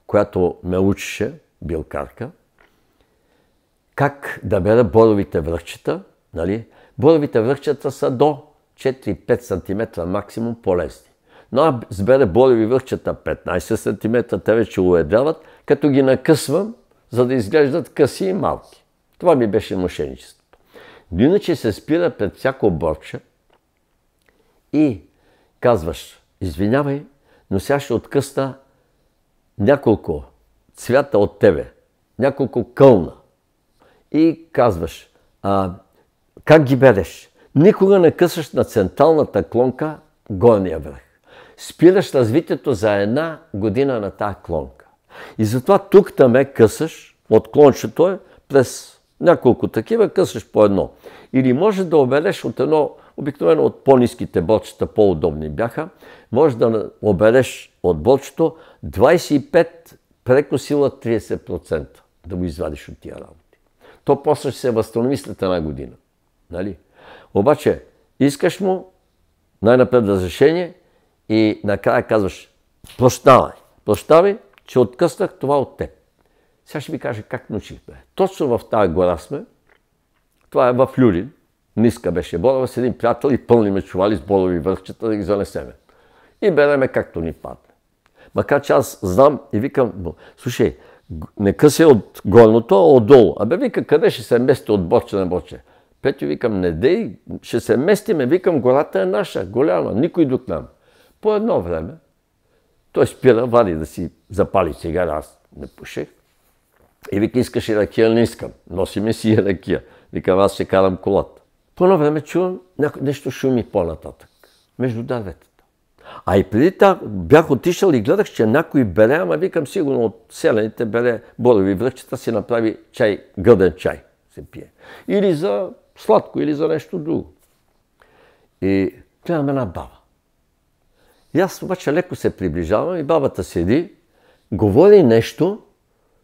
която ме учеше, билкарка, как да бера боровите връхчета. Нали? Боровите връхчета са до 4-5 см максимум полезни. Но с бере болеви върхчета 15 см, те вече уедяват, като ги накъсвам, за да изглеждат къси и малки. Това ми беше мошенничество. Но иначе се спира пред всяко борча и казваш, извинявай, но сега ще откъсна няколко цвята от тебе, няколко кълна. И казваш, а, как ги береш? Никога не късаш на централната клонка горния връх спираш развитието за една година на тази клонка. И затова тук там е късаш от клончето е през няколко такива, късаш по едно. Или може да обереш от едно, обикновено от по-низките бочета, по-удобни бяха, може да обереш от бочето 25 прекосила 30% да го извадиш от тия работи. То после ще се възстанови след една година. Нали? Обаче, искаш му най-напред разрешение, и накрая казваш, прощавай, прощавай, че откъснах това от теб. Сега ще ви кажа как научихме. Точно в тази гора сме, това е в Люлин, ниска беше борова, с един приятел и ме чували с борови върхчета да ги занесеме. И береме както ни падне. Макар че аз знам и викам, слушай, не къси от горното, а отдолу. Абе вика, къде ще се мести от боче на боче? Петю викам, не дей, ще се местиме, викам, гората е наша, голяма, никой друг нам по едно време той спира, вади да си запали цигара, аз не пушех. И вика, искаш ракия, не искам. Носи ми си ракия. Викам, аз ще карам колата. По едно време чувам нещо шуми по-нататък. Между дърветата. А и преди това бях отишъл и гледах, че някой бере, ама викам сигурно от селените бере борови връхчета, си направи чай, гъден чай се пие. Или за сладко, или за нещо друго. И гледам една баба. И аз обаче леко се приближавам и бабата седи, говори нещо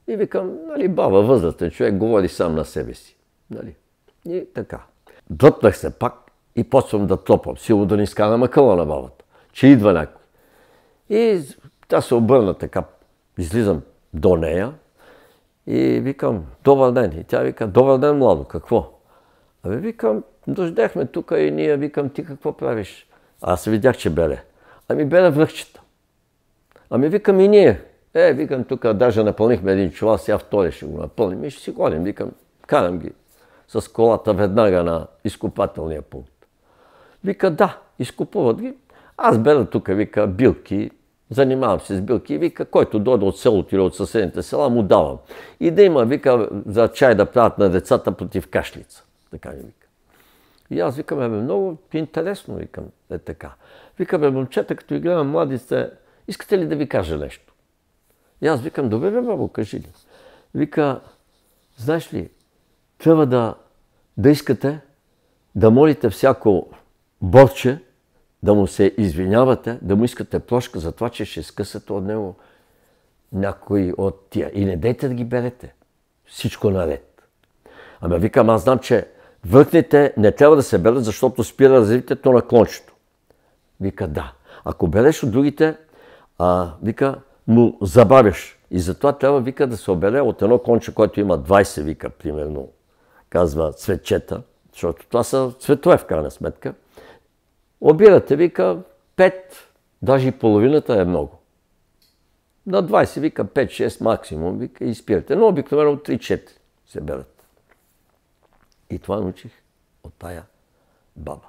и викам, нали, баба, възрастен човек, говори сам на себе си. Нали? И така. Дръпнах се пак и почвам да тропам. Силно да не изкара мъкъла на бабата, че идва някой. И тя се обърна така, излизам до нея и викам, добър ден. И тя вика, добър ден, младо, какво? Абе, викам, дождяхме тук и ние, викам, ти какво правиш? Аз видях, че беле. Ами бе на връхчета. Ами викам и ние. Е, викам, тук даже напълнихме един чувал, сега втори ще го напълним и ще си ходим. Викам, карам ги с колата веднага на изкупателния пункт. Вика, да, изкупуват ги. Аз бера тук, вика, билки, занимавам се с билки и вика, който дойде от селото или от съседните села, му давам. И да има, вика, за чай да правят на децата против кашлица. Така ми вика. И аз викам, е, много интересно, викам, е така. Вика, бе, момчета, като ви гледам млади сте, искате ли да ви кажа нещо? И аз викам, добре, бе, бабо, кажи ли. Вика, знаеш ли, трябва да, да искате да молите всяко борче, да му се извинявате, да му искате плошка за това, че ще скъсате от него някой от тия. И не дейте да ги берете. Всичко наред. Ама викам, аз знам, че върхните не трябва да се берат, защото спира развитието на клончето. Вика, да. Ако белеш от другите, а, вика, му забавяш. И затова трябва, вика, да се обере от едно конче, което има 20, вика, примерно, казва цветчета, защото това са цветове в крайна сметка. Обирате, вика, 5, даже и половината е много. На 20, вика, 5-6 максимум, вика, и спирате. Но обикновено 3-4 се берат. И това научих от тая баба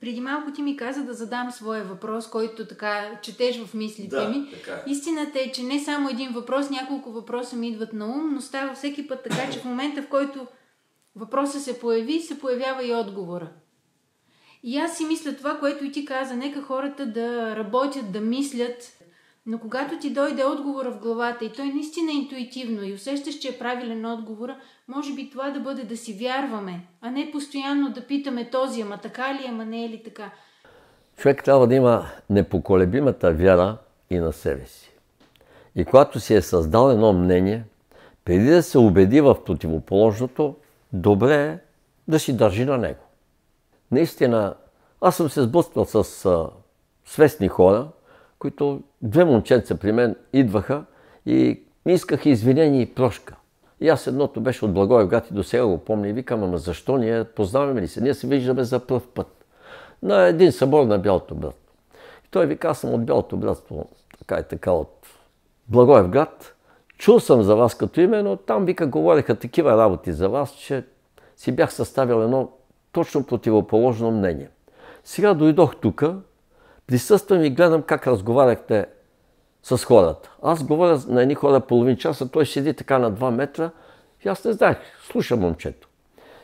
преди малко ти ми каза да задам своя въпрос, който така четеш в мислите да, ми. Така е. Истината е, че не само един въпрос, няколко въпроса ми идват на ум, но става всеки път така, че в момента, в който въпроса се появи, се появява и отговора. И аз си мисля това, което и ти каза, нека хората да работят, да мислят, но когато ти дойде отговора в главата и той наистина е интуитивно и усещаш, че е правилен отговора, може би това да бъде да си вярваме, а не постоянно да питаме този, ама така ли, ама не е ли така.
Човек трябва да има непоколебимата вяра и на себе си. И когато си е създал едно мнение, преди да се убеди в противоположното, добре е да си държи на него. Наистина, аз съм се сблъсквал с а, свестни хора – които две момченца при мен идваха и ми искаха извинение и прошка. И аз едното беше от Благоевград и до сега го помня и викам, ама защо ние познаваме ли се? Ние се виждаме за пръв път. На един събор на Бялото братство. И той вика, аз съм от Бялото братство, така и така, от Благоевград. Чул съм за вас като име, но там, вика, говореха такива работи за вас, че си бях съставил едно точно противоположно мнение. Сега дойдох тука присъствам и гледам как разговаряхте с хората. Аз говоря на едни хора половин час, а той седи така на 2 метра и аз не знаех. Слушам момчето.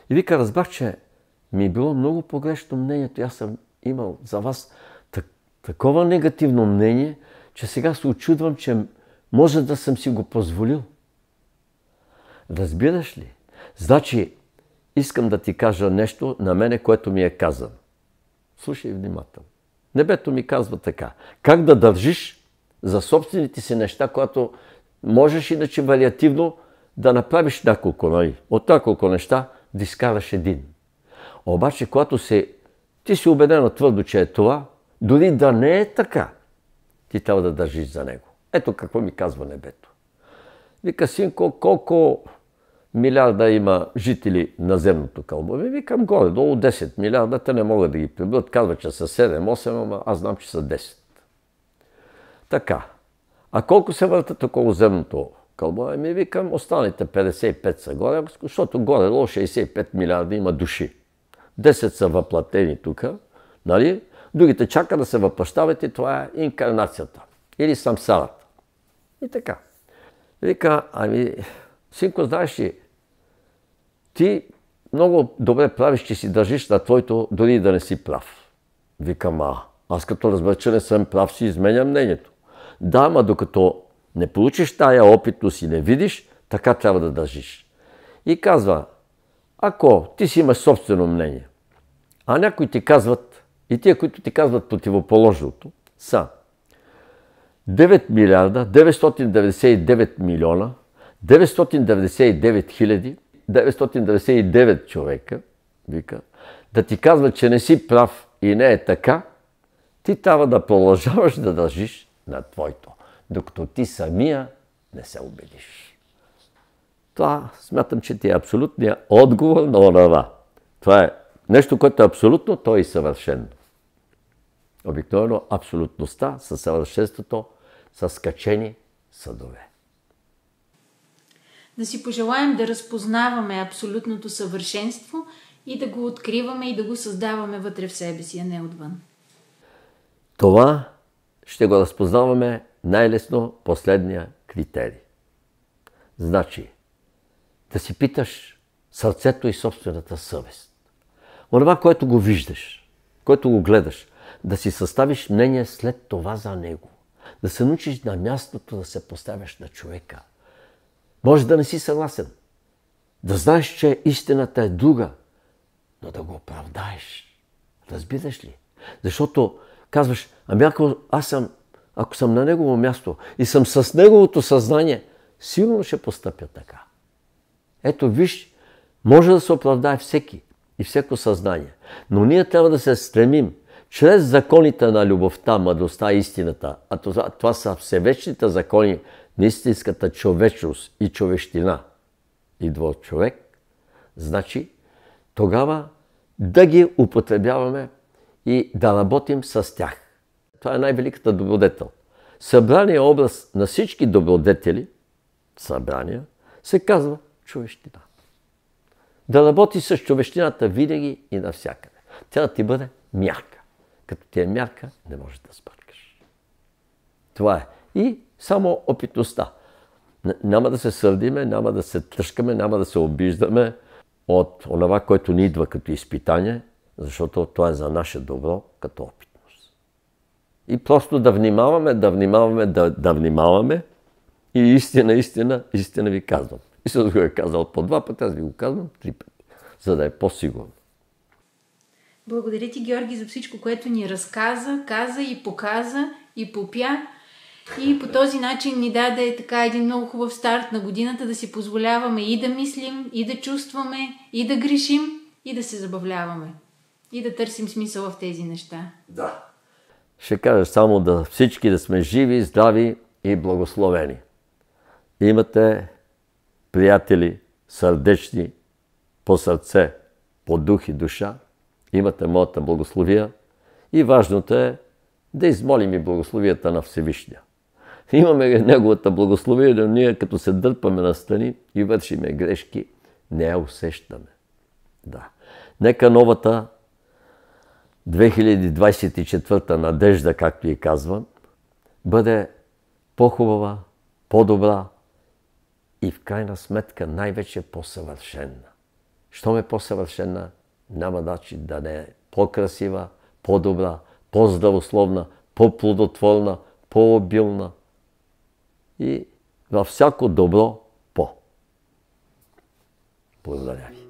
И вика, разбрах, че ми е било много погрешно мнението. Аз съм имал за вас так, такова негативно мнение, че сега се очудвам, че може да съм си го позволил. Разбираш ли? Значи, искам да ти кажа нещо на мене, което ми е казано. Слушай внимателно. Небето ми казва така. Как да държиш за собствените си неща, когато можеш иначе вариативно да направиш няколко, нали? От няколко неща да изкараш един. Обаче, когато си, ти си убедена твърдо, че е това, дори да не е така, ти трябва да държиш за него. Ето какво ми казва небето. Вика, синко, колко милиарда има жители на земното кълбове, викам горе-долу 10 милиарда, те не могат да ги прибиват. Казва, че са 7-8, ама аз знам, че са 10. Така. А колко се въртат около земното кълбо? Ами, ми, викам, останалите 55 са горе, защото горе-долу 65 милиарда има души. 10 са въплатени тук, нали? Другите чака да се въплащават и това е инкарнацията. Или самсарата. И така. Вика, ами, Синко, знаеш ли, ти много добре правиш, че си държиш на твоето, дори да не си прав. Викам, а, аз като разбера, че не съм прав, си изменя мнението. Да, ма докато не получиш тая опитност и не видиш, така трябва да държиш. И казва, ако ти си имаш собствено мнение, а някои ти казват, и тия, които ти казват противоположното, са 9 милиарда 999 милиона 999 999 човека, вика, да ти казва, че не си прав и не е така, ти трябва да продължаваш да държиш на твоето, докато ти самия не се убедиш. Това смятам, че ти е абсолютният отговор на онова. Това е нещо, което е абсолютно, то е и съвършено. Обикновено абсолютността със съвършенството са скачени съдове
да си пожелаем да разпознаваме абсолютното съвършенство и да го откриваме и да го създаваме вътре в себе си, а не отвън.
Това ще го разпознаваме най-лесно последния критерий. Значи, да си питаш сърцето и собствената съвест. Онова, което го виждаш, което го гледаш, да си съставиш мнение след това за него. Да се научиш на мястото да се поставяш на човека – може да не си съгласен. Да знаеш, че истината е друга, но да го оправдаеш. Разбираш ли? Защото казваш, ами ако аз съм, ако съм на негово място и съм с неговото съзнание, сигурно ще постъпя така. Ето виж, може да се оправдае всеки и всяко съзнание. Но ние трябва да се стремим чрез законите на любовта, мъдростта и истината, а това, това са всевечните закони истинската човечност и човещина идва от човек, значи тогава да ги употребяваме и да работим с тях. Това е най-великата добродетел. Събрания е образ на всички добродетели, събрания, се казва човещина. Да работи с човещината винаги и навсякъде. Тя да ти бъде мярка. Като ти е мярка, не можеш да сбъркаш. Това е. И само опитността. Няма да се сърдиме, няма да се тръжкаме, няма да се обиждаме от онова, което ни идва като изпитание, защото това е за наше добро като опитност. И просто да внимаваме, да внимаваме, да, да внимаваме и истина, истина, истина ви казвам. се го е казал по два пъти, аз ви го казвам три пъти, за да е по-сигурно. Благодаря
ти, Георги, за всичко, което ни разказа, каза и показа и попя. И по този начин ни даде така един много хубав старт на годината да си позволяваме и да мислим, и да чувстваме, и да грешим, и да се забавляваме. И да търсим смисъл в тези неща. Да.
Ще кажа само да всички да сме живи, здрави и благословени. Имате приятели, сърдечни, по сърце, по дух и душа. Имате моята благословия и важното е да измолим и благословията на Всевишния. имаме Неговата благословие, но ние като се дърпаме на стани и вършиме грешки, не я усещаме. Да. Нека новата 2024 надежда, както и казвам, бъде по-хубава, по-добра и в крайна сметка най-вече по-съвършена. Щом е по-съвършена, няма начин да не е по-красива, по-добра, по-здравословна, по-плодотворна, по-обилна, и във всяко добро по. Благодаря ви.